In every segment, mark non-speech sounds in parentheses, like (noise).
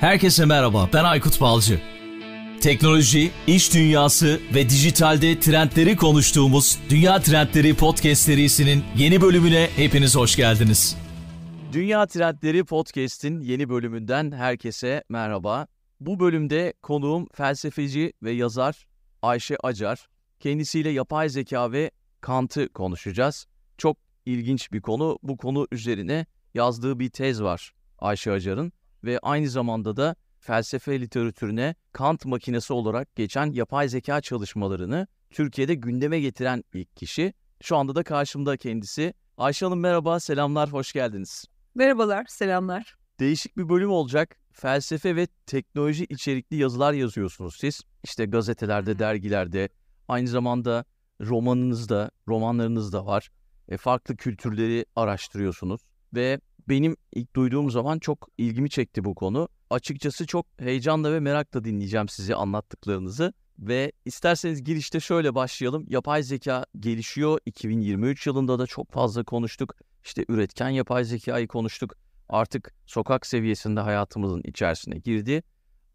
Herkese merhaba, ben Aykut Balcı. Teknoloji, iş dünyası ve dijitalde trendleri konuştuğumuz Dünya Trendleri Podcast serisinin yeni bölümüne hepiniz hoş geldiniz. Dünya Trendleri Podcast'in yeni bölümünden herkese merhaba. Bu bölümde konuğum felsefeci ve yazar Ayşe Acar. Kendisiyle yapay zeka ve Kant'ı konuşacağız. Çok ilginç bir konu. Bu konu üzerine yazdığı bir tez var Ayşe Acar'ın ve aynı zamanda da felsefe literatürüne Kant makinesi olarak geçen yapay zeka çalışmalarını Türkiye'de gündeme getiren ilk kişi. Şu anda da karşımda kendisi. Ayşe Hanım merhaba, selamlar, hoş geldiniz. Merhabalar, selamlar. Değişik bir bölüm olacak. Felsefe ve teknoloji içerikli yazılar yazıyorsunuz siz. İşte gazetelerde, dergilerde, aynı zamanda romanınızda, romanlarınız da var. E, farklı kültürleri araştırıyorsunuz ve benim ilk duyduğum zaman çok ilgimi çekti bu konu. Açıkçası çok heyecanla ve merakla dinleyeceğim sizi anlattıklarınızı. Ve isterseniz girişte şöyle başlayalım. Yapay zeka gelişiyor. 2023 yılında da çok fazla konuştuk. İşte üretken yapay zekayı konuştuk. Artık sokak seviyesinde hayatımızın içerisine girdi.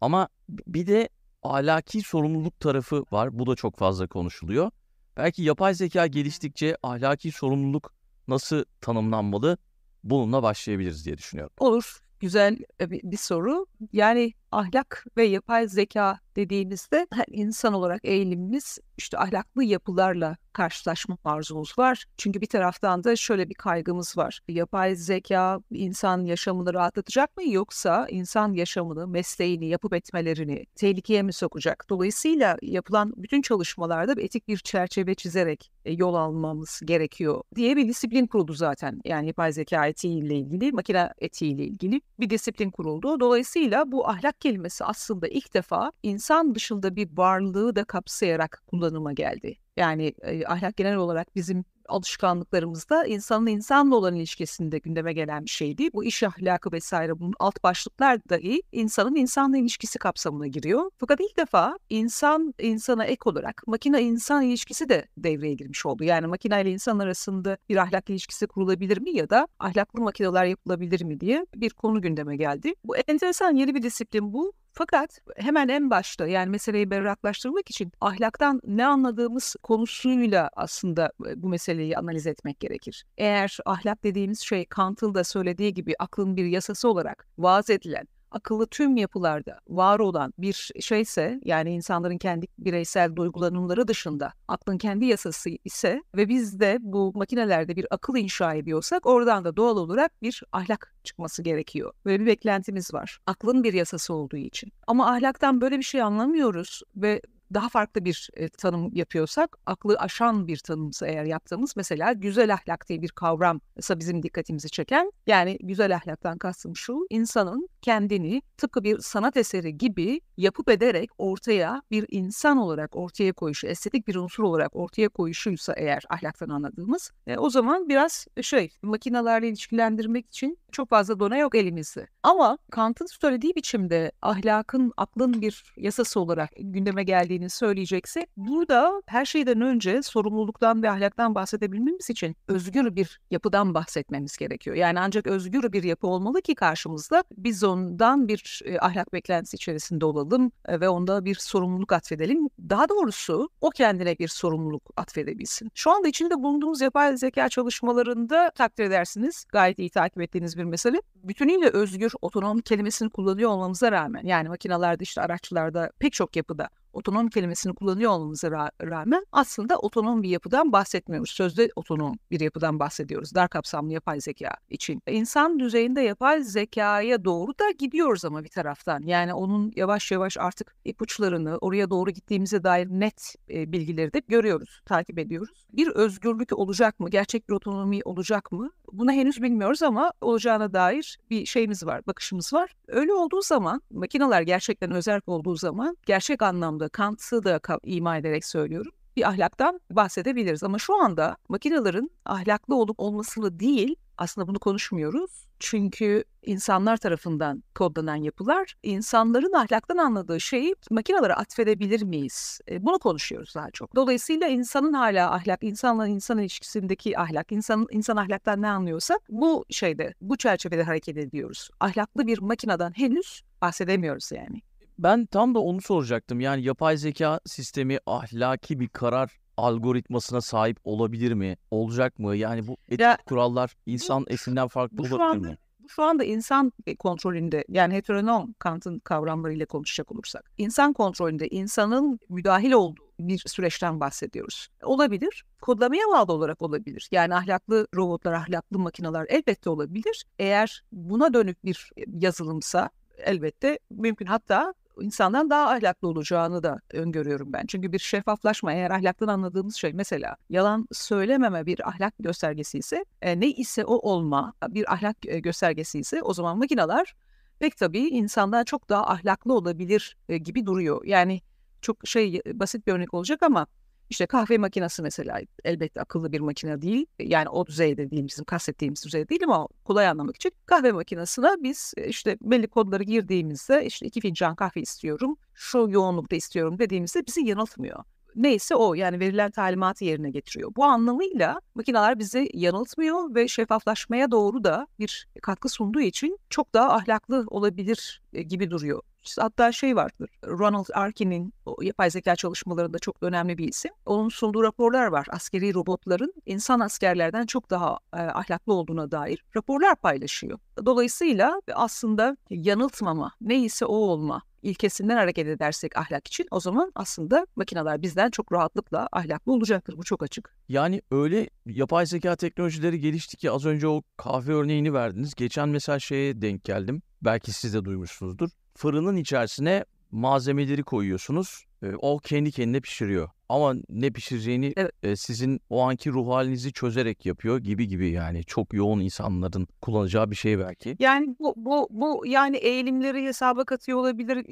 Ama bir de ahlaki sorumluluk tarafı var. Bu da çok fazla konuşuluyor. Belki yapay zeka geliştikçe ahlaki sorumluluk nasıl tanımlanmalı bununla başlayabiliriz diye düşünüyorum. Olur. Güzel e, bir, soru. Yani ahlak ve yapay zeka dediğimizde her insan olarak eğilimimiz işte ahlaklı yapılarla karşılaşma arzumuz var. Çünkü bir taraftan da şöyle bir kaygımız var. Yapay zeka insan yaşamını rahatlatacak mı yoksa insan yaşamını, mesleğini, yapıp etmelerini tehlikeye mi sokacak? Dolayısıyla yapılan bütün çalışmalarda bir etik bir çerçeve çizerek e, yol almamız gerekiyor diye bir disiplin kuruldu zaten. Yani yapay zeka etiğiyle ilgili, makine etiğiyle ilgili bir disiplin kuruldu. Dolayısıyla bu ahlak kelimesi aslında ilk defa insan dışında bir varlığı da kapsayarak kullanıma geldi. Yani e, ahlak genel olarak bizim alışkanlıklarımızda insanın insanla olan ilişkisinde gündeme gelen bir şeydi. Bu iş ahlakı vesaire bunun alt başlıklar dahi insanın insanla ilişkisi kapsamına giriyor. Fakat ilk defa insan insana ek olarak makine insan ilişkisi de devreye girmiş oldu. Yani makine ile insan arasında bir ahlak ilişkisi kurulabilir mi ya da ahlaklı makineler yapılabilir mi diye bir konu gündeme geldi. Bu enteresan yeni bir disiplin bu. Fakat hemen en başta yani meseleyi berraklaştırmak için ahlaktan ne anladığımız konusuyla aslında e, bu meseleyi analiz etmek gerekir. Eğer ahlak dediğimiz şey Kant'ın da söylediği gibi aklın bir yasası olarak vaaz edilen akıllı tüm yapılarda var olan bir şeyse yani insanların kendi bireysel duygulanımları dışında aklın kendi yasası ise ve biz de bu makinelerde bir akıl inşa ediyorsak oradan da doğal olarak bir ahlak çıkması gerekiyor. Böyle bir beklentimiz var. Aklın bir yasası olduğu için. Ama ahlaktan böyle bir şey anlamıyoruz ve daha farklı bir e, tanım yapıyorsak, aklı aşan bir tanımsa eğer yaptığımız mesela güzel ahlak diye bir kavramsa bizim dikkatimizi çeken, yani güzel ahlaktan kastım şu, insanın kendini tıpkı bir sanat eseri gibi yapıp ederek ortaya bir insan olarak ortaya koyuşu, estetik bir unsur olarak ortaya koyuşuysa eğer ahlaktan anladığımız e, o zaman biraz e, şey makinalarla ilişkilendirmek için çok fazla dona yok elimizde. Ama Kant'ın söylediği biçimde ahlakın aklın bir yasası olarak gündeme geldiğini söyleyecekse burada her şeyden önce sorumluluktan ve ahlaktan bahsedebilmemiz için özgür bir yapıdan bahsetmemiz gerekiyor. Yani ancak özgür bir yapı olmalı ki karşımızda biz ondan bir e, ahlak beklentisi içerisinde olalım aldım ve onda bir sorumluluk atfedelim. Daha doğrusu o kendine bir sorumluluk atfedebilsin. Şu anda içinde bulunduğumuz yapay zeka çalışmalarında takdir edersiniz gayet iyi takip ettiğiniz bir mesele. Bütünüyle özgür, otonom kelimesini kullanıyor olmamıza rağmen yani makinalarda işte araçlarda pek çok yapıda otonom kelimesini kullanıyor olmamıza ra rağmen aslında otonom bir yapıdan bahsetmiyoruz. Sözde otonom bir yapıdan bahsediyoruz dar kapsamlı yapay zeka için. İnsan düzeyinde yapay zekaya doğru da gidiyoruz ama bir taraftan. Yani onun yavaş yavaş artık ipuçlarını oraya doğru gittiğimize dair net e, bilgileri de görüyoruz, takip ediyoruz. Bir özgürlük olacak mı? Gerçek bir otonomi olacak mı? Buna henüz bilmiyoruz ama olacağına dair bir şeyimiz var, bakışımız var. Öyle olduğu zaman, makineler gerçekten özerk olduğu zaman gerçek anlamda da Kant'ı da ima ederek söylüyorum bir ahlaktan bahsedebiliriz. Ama şu anda makinelerin ahlaklı olup olmasını değil, aslında bunu konuşmuyoruz. Çünkü insanlar tarafından kodlanan yapılar, insanların ahlaktan anladığı şeyi makinelere atfedebilir miyiz? E, bunu konuşuyoruz daha çok. Dolayısıyla insanın hala ahlak, insanla insan ilişkisindeki ahlak, insan insan ahlaktan ne anlıyorsa bu şeyde, bu çerçevede hareket ediyoruz. Ahlaklı bir makineden henüz bahsedemiyoruz yani. Ben tam da onu soracaktım. Yani yapay zeka sistemi ahlaki bir karar algoritmasına sahip olabilir mi? Olacak mı? Yani bu etik ya, kurallar insan bu, etinden farklı bu olabilir şu anda, mi? Bu şu anda insan kontrolünde yani heteronom Kant'ın kavramlarıyla konuşacak olursak. insan kontrolünde insanın müdahil olduğu bir süreçten bahsediyoruz. Olabilir. Kodlamaya bağlı olarak olabilir. Yani ahlaklı robotlar, ahlaklı makineler elbette olabilir. Eğer buna dönük bir yazılımsa elbette mümkün. Hatta insandan daha ahlaklı olacağını da öngörüyorum ben. Çünkü bir şeffaflaşma eğer ahlaktan anladığımız şey mesela yalan söylememe bir ahlak göstergesi ise e, ne ise o olma bir ahlak e, göstergesi ise o zaman makinalar pek tabii insandan çok daha ahlaklı olabilir e, gibi duruyor. Yani çok şey e, basit bir örnek olacak ama işte kahve makinesi mesela elbette akıllı bir makine değil. Yani o düzeyde değil bizim kastettiğimiz düzey değil ama kolay anlamak için kahve makinesine biz e, işte belli kodları girdiğimizde işte iki fincan kahve istiyorum, şu yoğunlukta istiyorum dediğimizde bizi yanıltmıyor. Neyse o yani verilen talimatı yerine getiriyor. Bu anlamıyla makineler bizi yanıltmıyor ve şeffaflaşmaya doğru da bir katkı sunduğu için çok daha ahlaklı olabilir e, gibi duruyor. Hatta şey vardır, Ronald Arkin'in yapay zeka çalışmalarında çok önemli bir isim. Onun sunduğu raporlar var. Askeri robotların insan askerlerden çok daha e, ahlaklı olduğuna dair raporlar paylaşıyor. Dolayısıyla aslında yanıltmama, neyse o olma ilkesinden hareket edersek ahlak için o zaman aslında makineler bizden çok rahatlıkla ahlaklı olacaktır. Bu çok açık. Yani öyle yapay zeka teknolojileri gelişti ki az önce o kahve örneğini verdiniz. Geçen mesela şeye denk geldim. Belki siz de duymuşsunuzdur. Fırının içerisine malzemeleri koyuyorsunuz. Ee, o kendi kendine pişiriyor. Ama ne pişireceğini evet. E, sizin o anki ruh halinizi çözerek yapıyor gibi gibi yani çok yoğun insanların kullanacağı bir şey belki. Yani bu bu bu yani eğilimleri hesaba katıyor olabilir.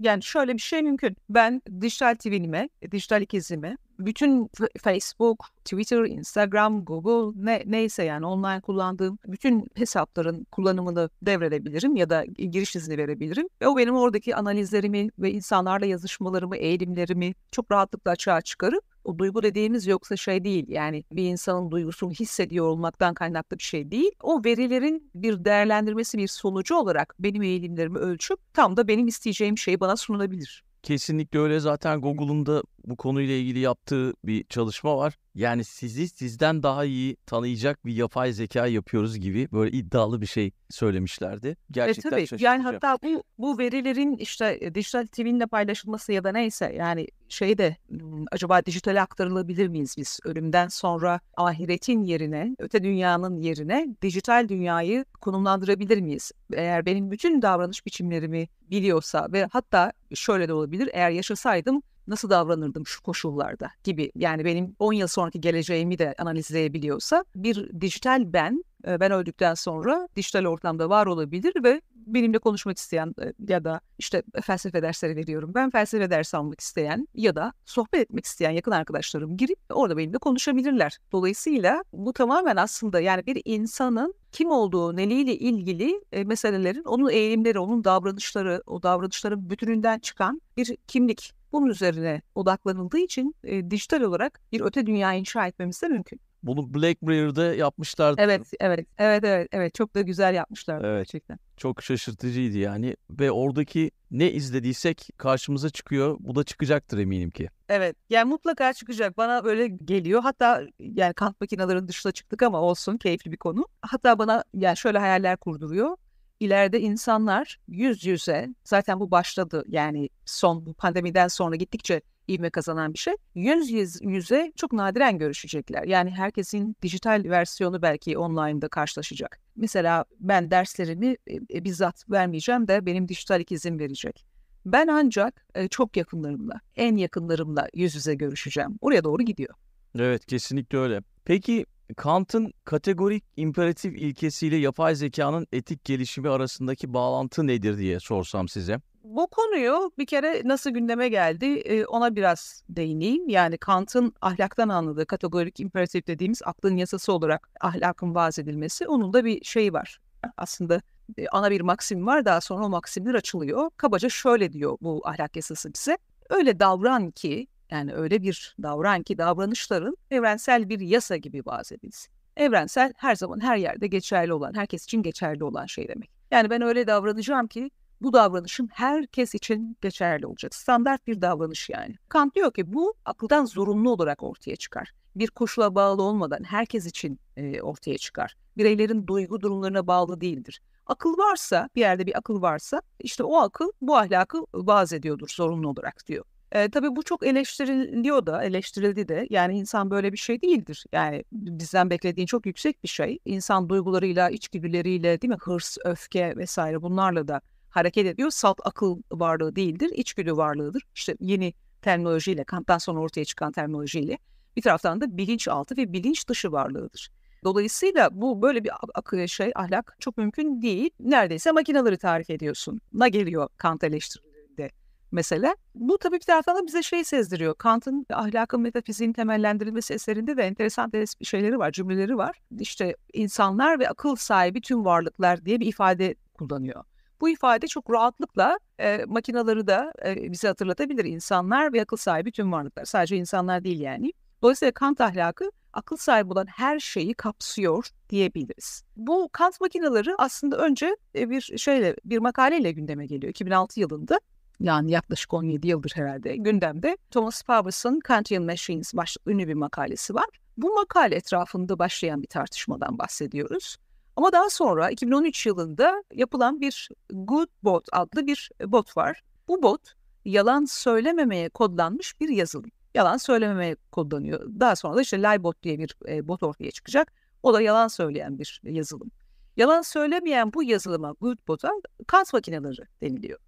Yani şöyle bir şey mümkün. Ben dijital TV'nime, dijital ikizime bütün Facebook, Twitter, Instagram, Google ne, neyse yani online kullandığım bütün hesapların kullanımını devredebilirim ya da giriş izni verebilirim. Ve o benim oradaki analizlerimi ve insanlarla yazışmalarımı, eğilimlerimi çok rahatlıkla açığa çıkarıp o duygu dediğimiz yoksa şey değil yani bir insanın duygusunu hissediyor olmaktan kaynaklı bir şey değil. O verilerin bir değerlendirmesi bir sonucu olarak benim eğilimlerimi ölçüp tam da benim isteyeceğim şey bana sunulabilir. Kesinlikle öyle zaten Google'un da bu konuyla ilgili yaptığı bir çalışma var. Yani sizi sizden daha iyi tanıyacak bir yapay zeka yapıyoruz gibi böyle iddialı bir şey söylemişlerdi. E, Gerçekten e, tabii. Yani hatta bu bu verilerin işte e, dijital TV'nle paylaşılması ya da neyse yani şey de acaba dijital aktarılabilir miyiz biz ölümden sonra ahiretin yerine, öte dünyanın yerine dijital dünyayı konumlandırabilir miyiz? Eğer benim bütün davranış biçimlerimi biliyorsa ve hatta şöyle de olabilir eğer yaşasaydım nasıl davranırdım şu koşullarda gibi yani benim 10 yıl sonraki geleceğimi de analizleyebiliyorsa bir dijital ben e, ben öldükten sonra dijital ortamda var olabilir ve benimle konuşmak isteyen e, ya da işte felsefe dersleri veriyorum. Ben felsefe dersi almak isteyen ya da sohbet etmek isteyen yakın arkadaşlarım girip orada benimle konuşabilirler. Dolayısıyla bu tamamen aslında yani bir insanın kim olduğu, neliyle ilgili e, meselelerin, onun eğilimleri, onun davranışları, o davranışların bütününden çıkan bir kimlik bunun üzerine odaklanıldığı için e, dijital olarak bir öte dünya inşa etmemiz de mümkün. Bunu Black Mirror'da yapmışlardı. Evet, evet, evet, evet, evet. Çok da güzel yapmışlardı evet. gerçekten. Çok şaşırtıcıydı yani ve oradaki ne izlediysek karşımıza çıkıyor. Bu da çıkacaktır eminim ki. Evet, yani mutlaka çıkacak. Bana öyle geliyor. Hatta yani kant makinelerinin dışına çıktık ama olsun keyifli bir konu. Hatta bana yani şöyle hayaller kurduruyor ileride insanlar yüz yüze zaten bu başladı yani son bu pandemiden sonra gittikçe ivme kazanan bir şey. Yüz yüz, yüze çok nadiren görüşecekler. Yani herkesin dijital versiyonu belki online'da karşılaşacak. Mesela ben derslerimi e, e bizzat vermeyeceğim de benim dijital ikizim verecek. Ben ancak e, çok yakınlarımla, en yakınlarımla yüz yüze görüşeceğim. Oraya doğru gidiyor. Evet kesinlikle öyle. Peki Kant'ın kategorik imperatif ilkesiyle yapay zekanın etik gelişimi arasındaki bağlantı nedir diye sorsam size. Bu konuyu bir kere nasıl gündeme geldi e, ona biraz değineyim. Yani Kant'ın ahlaktan anladığı kategorik imperatif dediğimiz aklın yasası olarak ahlakın vaz edilmesi onun da bir şeyi var. Aslında e, ana bir maksim var daha sonra o maksimler açılıyor. Kabaca şöyle diyor bu ahlak yasası bize. Öyle davran ki yani öyle bir davran ki davranışların evrensel bir yasa gibi vaz Evrensel her zaman her yerde geçerli olan, herkes için geçerli olan şey demek. Yani ben öyle davranacağım ki bu davranışın herkes için geçerli olacak. Standart bir davranış yani. Kant diyor ki bu akıldan zorunlu olarak ortaya çıkar. Bir koşula bağlı olmadan herkes için e, ortaya çıkar. Bireylerin duygu durumlarına bağlı değildir. Akıl varsa, bir yerde bir akıl varsa işte o akıl bu ahlakı vaz ediyordur zorunlu olarak diyor. E, tabii bu çok eleştiriliyor da, eleştirildi de. Yani insan böyle bir şey değildir. Yani bizden beklediğin çok yüksek bir şey. İnsan duygularıyla, içgüdüleriyle, değil mi? Hırs, öfke vesaire bunlarla da hareket ediyor. Salt akıl varlığı değildir, içgüdü varlığıdır. İşte yeni terminolojiyle, Kant'tan sonra ortaya çıkan terminolojiyle bir taraftan da bilinçaltı ve bilinç dışı varlığıdır. Dolayısıyla bu böyle bir şey ahlak çok mümkün değil. Neredeyse makinaları tarif ediyorsun. ne geliyor Kant eleştirisi mesele. Bu tabii bir taraftan da bize şey sezdiriyor. Kant'ın ahlakın metafiziğin temellendirilmesi eserinde de enteresan şeyleri var, cümleleri var. İşte insanlar ve akıl sahibi tüm varlıklar diye bir ifade kullanıyor. Bu ifade çok rahatlıkla e, makinaları da e, bize hatırlatabilir. İnsanlar ve akıl sahibi tüm varlıklar. Sadece insanlar değil yani. Dolayısıyla Kant ahlakı akıl sahibi olan her şeyi kapsıyor diyebiliriz. Bu Kant makineleri aslında önce e, bir şeyle bir makaleyle gündeme geliyor 2006 yılında yani yaklaşık 17 yıldır herhalde gündemde. Thomas Powers'ın Kantian Machines başlıklı ünlü bir makalesi var. Bu makale etrafında başlayan bir tartışmadan bahsediyoruz. Ama daha sonra 2013 yılında yapılan bir Good Bot adlı bir bot var. Bu bot yalan söylememeye kodlanmış bir yazılım. Yalan söylememeye kodlanıyor. Daha sonra da işte Laybot diye bir e, bot ortaya çıkacak. O da yalan söyleyen bir yazılım. Yalan söylemeyen bu yazılıma, Good Bot'a kant makineleri deniliyor.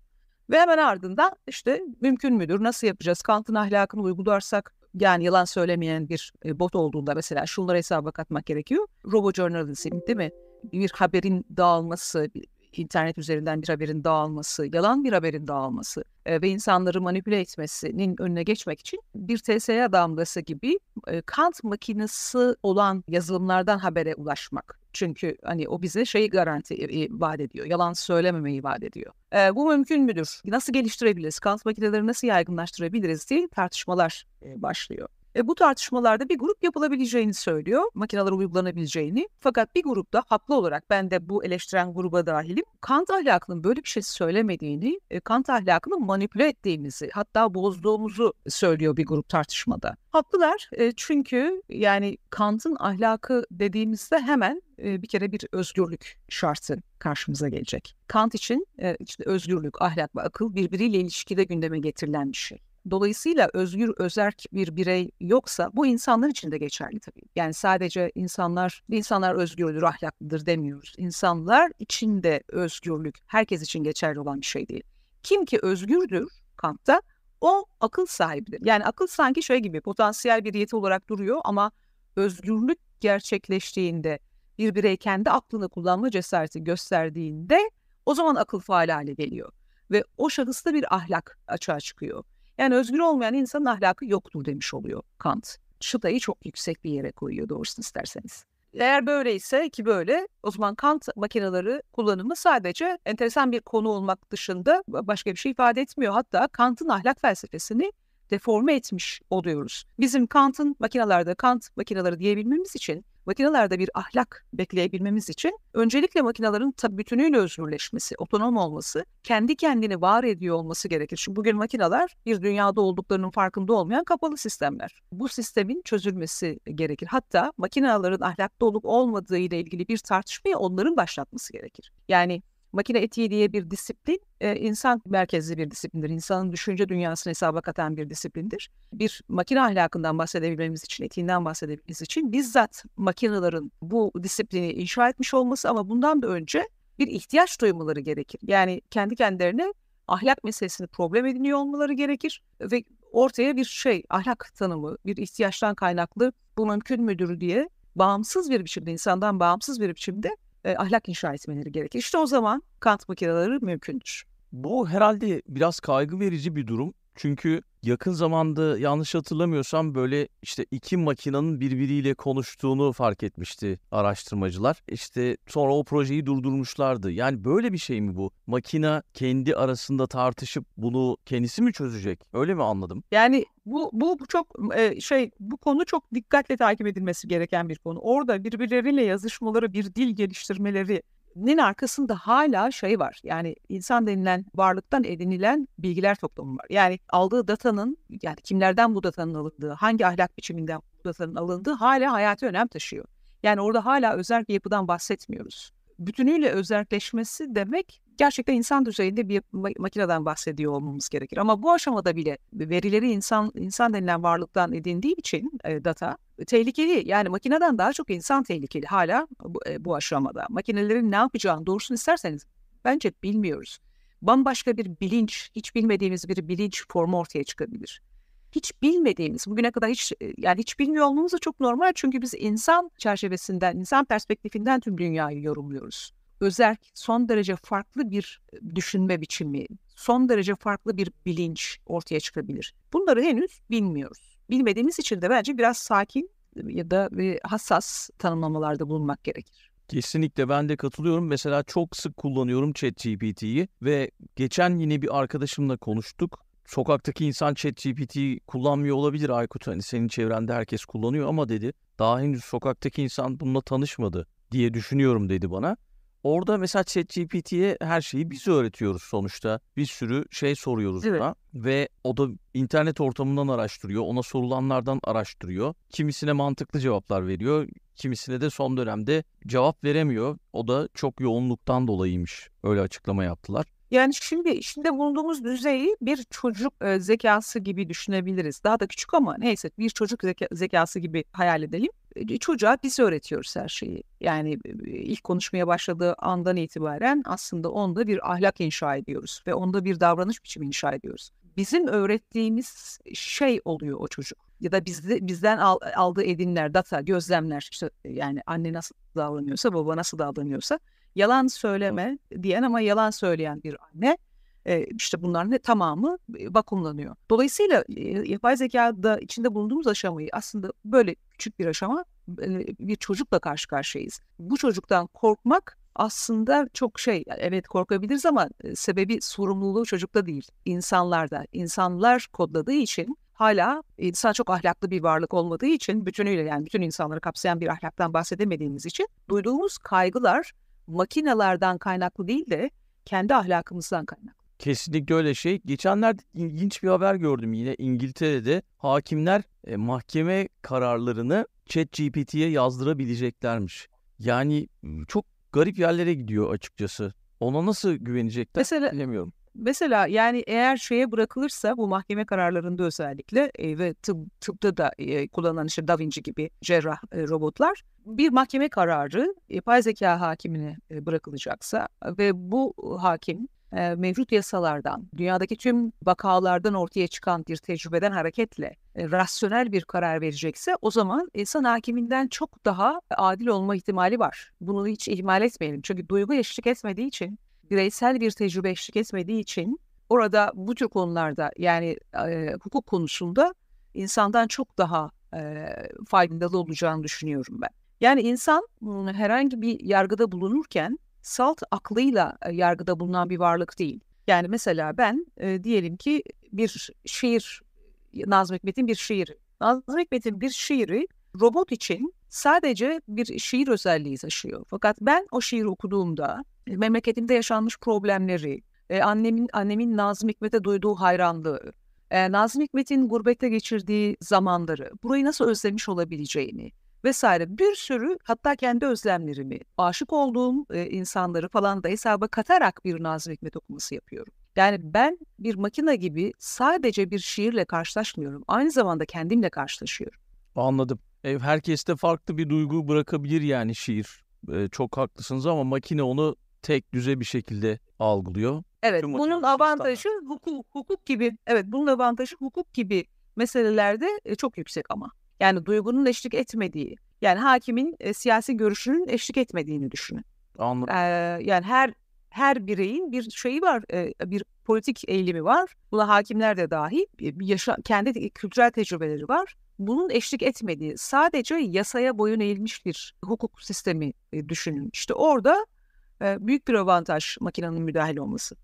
Ve hemen ardından işte mümkün müdür, nasıl yapacağız, Kant'ın ahlakını uygularsak yani yalan söylemeyen bir e, bot olduğunda mesela şunları hesaba katmak gerekiyor. Robo journalism değil mi? Bir haberin dağılması, internet üzerinden bir haberin dağılması, yalan bir haberin dağılması e, ve insanları manipüle etmesinin önüne geçmek için bir TSE damgası gibi e, Kant makinesi olan yazılımlardan habere ulaşmak çünkü hani o bize şeyi garanti e, vaat ediyor. Yalan söylememeyi vaat ediyor. E, bu mümkün müdür? Nasıl geliştirebiliriz? Kant makineleri nasıl yaygınlaştırabiliriz diye tartışmalar e, başlıyor. E, bu tartışmalarda bir grup yapılabileceğini söylüyor, makinelere uygulanabileceğini. Fakat bir grupta haklı olarak ben de bu eleştiren gruba dahilim. Kant ahlakının böyle bir şey söylemediğini, e, Kant ahlakını manipüle ettiğimizi, hatta bozduğumuzu söylüyor bir grup tartışmada. Haklılar e, çünkü yani Kant'ın ahlakı dediğimizde hemen e, bir kere bir özgürlük şartı karşımıza gelecek. Kant için e, işte özgürlük, ahlak ve akıl birbiriyle ilişkide gündeme getirilen bir şey. Dolayısıyla özgür, özerk bir birey yoksa bu insanlar için de geçerli tabii. Yani sadece insanlar, insanlar özgürdür, ahlaklıdır demiyoruz. İnsanlar için de özgürlük herkes için geçerli olan bir şey değil. Kim ki özgürdür kampta o akıl sahibidir. Yani akıl sanki şey gibi potansiyel bir yeti olarak duruyor ama özgürlük gerçekleştiğinde bir birey kendi aklını kullanma cesareti gösterdiğinde o zaman akıl faal hale geliyor. Ve o şahısta bir ahlak açığa çıkıyor. Yani özgür olmayan insanın ahlakı yoktur demiş oluyor Kant. Çıtayı çok yüksek bir yere koyuyor doğrusunu isterseniz. Eğer böyleyse ki böyle o zaman Kant makineleri kullanımı sadece enteresan bir konu olmak dışında başka bir şey ifade etmiyor. Hatta Kant'ın ahlak felsefesini deforme etmiş oluyoruz. Bizim Kant'ın makinelerde Kant makineleri diyebilmemiz için makinelerde bir ahlak bekleyebilmemiz için öncelikle makinelerin tabii bütünüyle özgürleşmesi, otonom olması, kendi kendini var ediyor olması gerekir. Çünkü bugün makineler bir dünyada olduklarının farkında olmayan kapalı sistemler. Bu sistemin çözülmesi gerekir. Hatta makinelerin ahlaklı olup olmadığı ile ilgili bir tartışmayı onların başlatması gerekir. Yani Makine etiği diye bir disiplin, e, insan merkezli bir disiplindir. İnsanın düşünce dünyasını hesaba katan bir disiplindir. Bir makine ahlakından bahsedebilmemiz için, etiğinden bahsedebilmemiz için bizzat makinelerin bu disiplini inşa etmiş olması ama bundan da önce bir ihtiyaç duymaları gerekir. Yani kendi kendilerine ahlak meselesini problem ediniyor olmaları gerekir ve ortaya bir şey, ahlak tanımı, bir ihtiyaçtan kaynaklı bu mümkün müdür diye bağımsız bir biçimde, insandan bağımsız bir biçimde ahlak inşa etmeleri gerekir. İşte o zaman Kant makineleri mümkündür. Bu herhalde biraz kaygı verici bir durum. Çünkü yakın zamanda yanlış hatırlamıyorsam böyle işte iki makinenin birbiriyle konuştuğunu fark etmişti araştırmacılar. İşte sonra o projeyi durdurmuşlardı. Yani böyle bir şey mi bu? Makina kendi arasında tartışıp bunu kendisi mi çözecek? Öyle mi anladım? Yani bu bu çok e, şey bu konu çok dikkatle takip edilmesi gereken bir konu. Orada birbirleriyle yazışmaları, bir dil geliştirmeleri nin arkasında hala şey var. Yani insan denilen varlıktan edinilen bilgiler toplamı var. Yani aldığı datanın yani kimlerden bu datanın alındığı, hangi ahlak biçiminden bu datanın alındığı hala hayati önem taşıyor. Yani orada hala özel bir yapıdan bahsetmiyoruz. Bütünüyle özelleşmesi demek gerçekten insan düzeyinde bir makineden bahsediyor olmamız gerekir. Ama bu aşamada bile verileri insan insan denilen varlıktan edindiği için e, data e, tehlikeli. Yani makineden daha çok insan tehlikeli hala bu, e, bu aşamada. Makinelerin ne yapacağını doğrusunu isterseniz bence bilmiyoruz. Bambaşka bir bilinç, hiç bilmediğimiz bir bilinç formu ortaya çıkabilir hiç bilmediğimiz, bugüne kadar hiç e, yani hiç bilmiyor olmamız da çok normal çünkü biz insan çerçevesinden, insan perspektifinden tüm dünyayı yorumluyoruz. Özel son derece farklı bir e, düşünme biçimi, son derece farklı bir bilinç ortaya çıkabilir. Bunları henüz bilmiyoruz. Bilmediğimiz için de bence biraz sakin e, ya da e, hassas tanımlamalarda bulunmak gerekir. Kesinlikle ben de katılıyorum. Mesela çok sık kullanıyorum ChatGPT'yi ve geçen yine bir arkadaşımla konuştuk. Sokaktaki insan ChatGPT kullanmıyor olabilir Aykut. Hani senin çevrende herkes kullanıyor ama dedi daha henüz sokaktaki insan bununla tanışmadı diye düşünüyorum dedi bana. Orada mesela ChatGPT'ye her şeyi biz öğretiyoruz sonuçta. Bir sürü şey soruyoruz evet. ona ve o da internet ortamından araştırıyor. Ona sorulanlardan araştırıyor. Kimisine mantıklı cevaplar veriyor. Kimisine de son dönemde cevap veremiyor. O da çok yoğunluktan dolayıymış. Öyle açıklama yaptılar. Yani şimdi şimdi bulunduğumuz düzeyi bir çocuk e, zekası gibi düşünebiliriz. Daha da küçük ama neyse bir çocuk zeka, zekası gibi hayal edelim. E, çocuğa biz öğretiyoruz her şeyi. Yani e, ilk konuşmaya başladığı andan itibaren aslında onda bir ahlak inşa ediyoruz ve onda bir davranış biçimi inşa ediyoruz. Bizim öğrettiğimiz şey oluyor o çocuk ya da bizde bizden al, aldığı edinler, data, gözlemler işte yani anne nasıl davranıyorsa, baba nasıl davranıyorsa yalan söyleme diyen ama yalan söyleyen bir anne işte bunların tamamı vakumlanıyor. Dolayısıyla e, yapay zekada içinde bulunduğumuz aşamayı aslında böyle küçük bir aşama bir çocukla karşı karşıyayız. Bu çocuktan korkmak aslında çok şey evet korkabiliriz ama sebebi sorumluluğu çocukta değil insanlarda. İnsanlar kodladığı için hala insan çok ahlaklı bir varlık olmadığı için bütünüyle yani bütün insanları kapsayan bir ahlaktan bahsedemediğimiz için duyduğumuz kaygılar makinelerden kaynaklı değil de kendi ahlakımızdan kaynaklı. Kesinlikle öyle şey. Geçenlerde ilginç bir haber gördüm yine İngiltere'de hakimler e, mahkeme kararlarını Chat ChatGPT'ye yazdırabileceklermiş. Yani çok garip yerlere gidiyor açıkçası. Ona nasıl güvenecekler Mesela, bilemiyorum. Mesela yani eğer şeye bırakılırsa bu mahkeme kararlarında özellikle e, ve tıp, tıpta da e, kullanılan işte Da Vinci gibi cerrah e, robotlar bir mahkeme kararı yapay zeka hakimine e, bırakılacaksa ve bu hakim e, mevcut yasalardan, dünyadaki tüm vakalardan ortaya çıkan bir tecrübeden hareketle e, rasyonel bir karar verecekse o zaman insan hakiminden çok daha adil olma ihtimali var. Bunu hiç ihmal etmeyelim. Çünkü duygu eşlik etmediği için bireysel bir tecrübe eşlik etmediği için orada bu tür konularda yani e, hukuk konusunda insandan çok daha e, faydalı olacağını düşünüyorum ben. Yani insan herhangi bir yargıda bulunurken salt aklıyla e, yargıda bulunan bir varlık değil. Yani mesela ben e, diyelim ki bir şiir, Nazım Hikmet'in bir şiiri. Nazım Hikmet'in bir şiiri robot için sadece bir şiir özelliği taşıyor. Fakat ben o şiiri okuduğumda memleketimde yaşanmış problemleri, e, annemin annemin Nazım Hikmet'e duyduğu hayranlığı, e, Nazım Hikmet'in gurbette geçirdiği zamanları, burayı nasıl özlemiş olabileceğini vesaire bir sürü hatta kendi özlemlerimi, aşık olduğum e, insanları falan da hesaba katarak bir Nazım Hikmet okuması yapıyorum. Yani ben bir makina gibi sadece bir şiirle karşılaşmıyorum. Aynı zamanda kendimle karşılaşıyorum. Anladım. Herkeste farklı bir duygu bırakabilir yani şiir. Ee, çok haklısınız ama makine onu tek düze bir şekilde algılıyor. Evet, Tüm bunun avantajı hukuk, hukuk gibi, evet bunun avantajı hukuk gibi meselelerde e, çok yüksek ama. Yani duygunun eşlik etmediği, yani hakimin e, siyasi görüşünün eşlik etmediğini düşünün. Anladım. Ee, yani her her bireyin bir şeyi var, e, bir politik eğilimi var. Buna hakimler de dahil, bir yaşa, kendi kültürel tecrübeleri var. Bunun eşlik etmediği, sadece yasaya boyun eğilmiş bir hukuk sistemi e, düşünün. İşte orada büyük bir avantaj makinenin müdahil olması.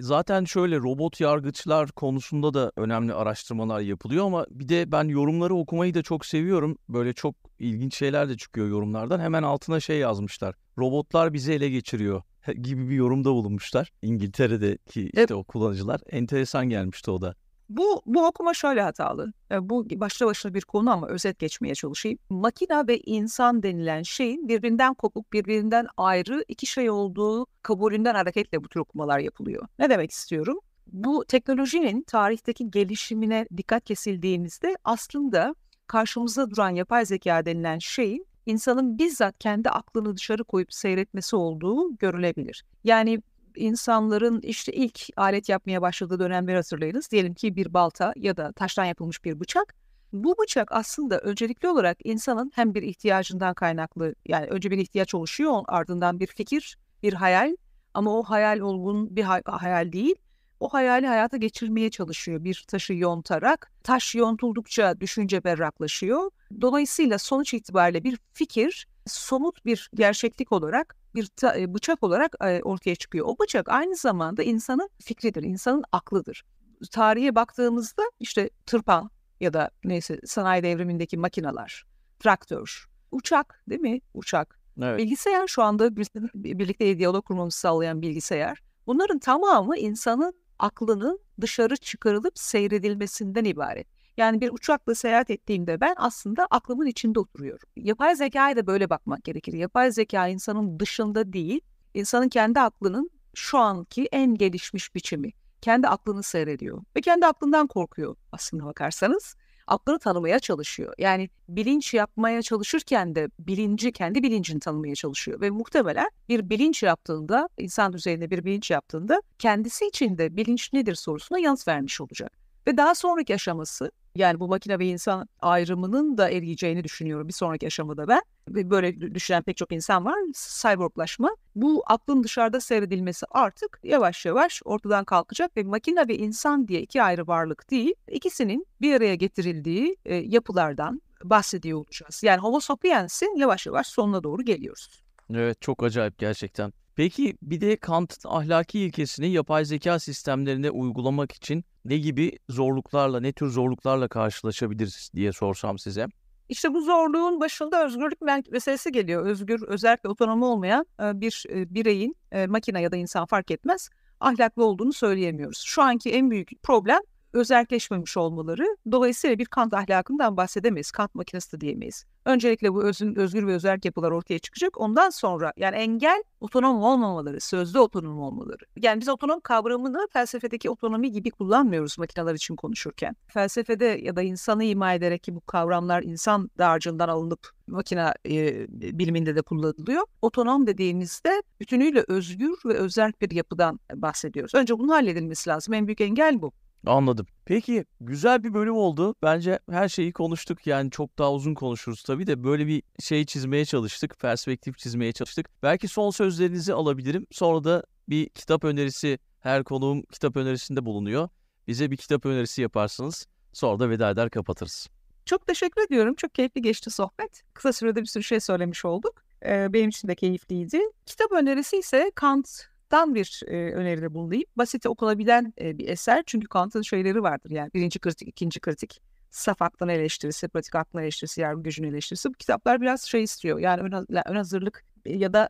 Zaten şöyle robot yargıçlar konusunda da önemli araştırmalar yapılıyor ama bir de ben yorumları okumayı da çok seviyorum. Böyle çok ilginç şeyler de çıkıyor yorumlardan. Hemen altına şey yazmışlar. Robotlar bizi ele geçiriyor (laughs) gibi bir yorumda bulunmuşlar. İngiltere'deki işte evet. o kullanıcılar. Enteresan gelmişti o da. Bu, bu okuma şöyle hatalı. E, bu başlı başına bir konu ama özet geçmeye çalışayım. Makina ve insan denilen şeyin birbirinden kopuk, birbirinden ayrı iki şey olduğu kabulünden hareketle bu tür okumalar yapılıyor. Ne demek istiyorum? Bu teknolojinin tarihteki gelişimine dikkat kesildiğimizde aslında karşımıza duran yapay zeka denilen şeyin insanın bizzat kendi aklını dışarı koyup seyretmesi olduğu görülebilir. Yani insanların işte ilk alet yapmaya başladığı dönemleri hatırlayınız. Diyelim ki bir balta ya da taştan yapılmış bir bıçak. Bu bıçak aslında öncelikli olarak insanın hem bir ihtiyacından kaynaklı yani önce bir ihtiyaç oluşuyor ardından bir fikir, bir hayal ama o hayal olgun bir hayal değil. O hayali hayata geçirmeye çalışıyor bir taşı yontarak. Taş yontuldukça düşünce berraklaşıyor. Dolayısıyla sonuç itibariyle bir fikir somut bir gerçeklik olarak bir e, bıçak olarak e, ortaya çıkıyor. O bıçak aynı zamanda insanın fikridir, insanın aklıdır. Tarihe baktığımızda işte tırpan ya da neyse sanayi devrimindeki makinalar, traktör, uçak değil mi? Uçak. Evet. Bilgisayar şu anda birlikte diyalog kurmamızı sağlayan bilgisayar. Bunların tamamı insanın aklının dışarı çıkarılıp seyredilmesinden ibaret. Yani bir uçakla seyahat ettiğimde ben aslında aklımın içinde oturuyorum. Yapay zekaya da böyle bakmak gerekir. Yapay zeka insanın dışında değil, insanın kendi aklının şu anki en gelişmiş biçimi. Kendi aklını seyrediyor ve kendi aklından korkuyor aslında bakarsanız. Aklını tanımaya çalışıyor. Yani bilinç yapmaya çalışırken de bilinci, kendi bilincini tanımaya çalışıyor. Ve muhtemelen bir bilinç yaptığında, insan düzeyinde bir bilinç yaptığında kendisi için de bilinç nedir sorusuna yanıt vermiş olacak. Ve daha sonraki aşaması yani bu makine ve insan ayrımının da eriyeceğini düşünüyorum bir sonraki aşamada ben. Ve böyle düşünen pek çok insan var. Cyborglaşma. Bu aklın dışarıda seyredilmesi artık yavaş yavaş ortadan kalkacak ve makine ve insan diye iki ayrı varlık değil, ikisinin bir araya getirildiği e, yapılardan bahsediyor olacağız. Yani Homo sapiens'in yavaş yavaş sonuna doğru geliyoruz. Evet çok acayip gerçekten. Peki bir de Kant'ın ahlaki ilkesini yapay zeka sistemlerinde uygulamak için ne gibi zorluklarla, ne tür zorluklarla karşılaşabiliriz diye sorsam size. İşte bu zorluğun başında özgürlük meselesi geliyor. Özgür, özellikle otonomu olmayan e, bir e, bireyin, e, makine ya da insan fark etmez, ahlaklı olduğunu söyleyemiyoruz. Şu anki en büyük problem özelleşmemiş olmaları. Dolayısıyla bir Kant ahlakından bahsedemeyiz. Kant makinesi de diyemeyiz. Öncelikle bu özün, özgür ve özel yapılar ortaya çıkacak. Ondan sonra yani engel otonom olmamaları, sözde otonom olmaları. Yani biz otonom kavramını felsefedeki otonomi gibi kullanmıyoruz makineler için konuşurken. Felsefede ya da insanı ima ederek ki bu kavramlar insan dağarcığından alınıp makine e, biliminde de kullanılıyor. Otonom dediğimizde bütünüyle özgür ve özel bir yapıdan bahsediyoruz. Önce bunun halledilmesi lazım. En büyük engel bu. Anladım. Peki güzel bir bölüm oldu. Bence her şeyi konuştuk. Yani çok daha uzun konuşuruz tabii de böyle bir şey çizmeye çalıştık. Perspektif çizmeye çalıştık. Belki son sözlerinizi alabilirim. Sonra da bir kitap önerisi her konuğum kitap önerisinde bulunuyor. Bize bir kitap önerisi yaparsınız. Sonra da veda eder kapatırız. Çok teşekkür ediyorum. Çok keyifli geçti sohbet. Kısa sürede bir sürü şey söylemiş olduk. Ee, benim için de keyifliydi. Kitap önerisi ise Kant Kant'tan bir e, öneride bulunayım. Basite okunabilen e, bir eser. Çünkü Kant'ın şeyleri vardır. Yani birinci kritik, ikinci kritik, saf aklına eleştirisi, pratik aklına eleştirisi, yargı gücün eleştirisi. Bu kitaplar biraz şey istiyor. Yani ön, ön hazırlık ya da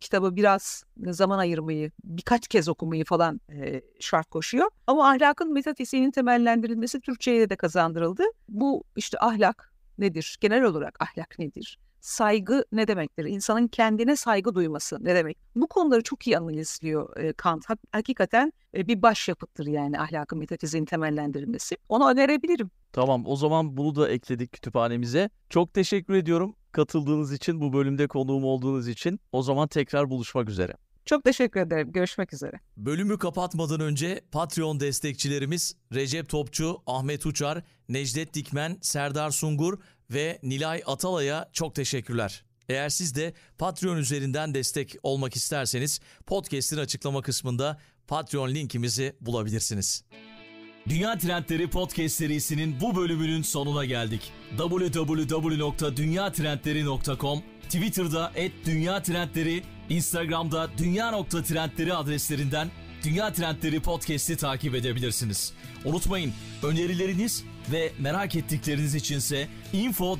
kitabı biraz zaman ayırmayı, birkaç kez okumayı falan e, şart koşuyor. Ama ahlakın metafizinin temellendirilmesi Türkçe'ye de kazandırıldı. Bu işte ahlak nedir? Genel olarak ahlak nedir? saygı ne demektir? İnsanın kendine saygı duyması ne demek? Bu konuları çok iyi analizliyor Kant. Hakikaten e, bir başyapıttır yani ahlakın metafiziğin temellendirilmesi. Onu önerebilirim. Tamam o zaman bunu da ekledik kütüphanemize. Çok teşekkür ediyorum katıldığınız için, bu bölümde konuğum olduğunuz için. O zaman tekrar buluşmak üzere. Çok teşekkür ederim. Görüşmek üzere. Bölümü kapatmadan önce Patreon destekçilerimiz Recep Topçu, Ahmet Uçar, Necdet Dikmen, Serdar Sungur ve Nilay Atalay'a çok teşekkürler. Eğer siz de Patreon üzerinden destek olmak isterseniz podcast'in açıklama kısmında Patreon linkimizi bulabilirsiniz. Dünya Trendleri Podcast serisinin bu bölümünün sonuna geldik. www.dünyatrendleri.com, Twitter'da @dünyatrendleri, Instagram'da dünya.trendleri adreslerinden Dünya Trendleri Podcast'i takip edebilirsiniz. Unutmayın önerileriniz ve merak ettikleriniz içinse info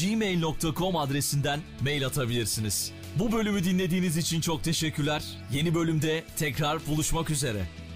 gmail.com adresinden mail atabilirsiniz. Bu bölümü dinlediğiniz için çok teşekkürler. Yeni bölümde tekrar buluşmak üzere.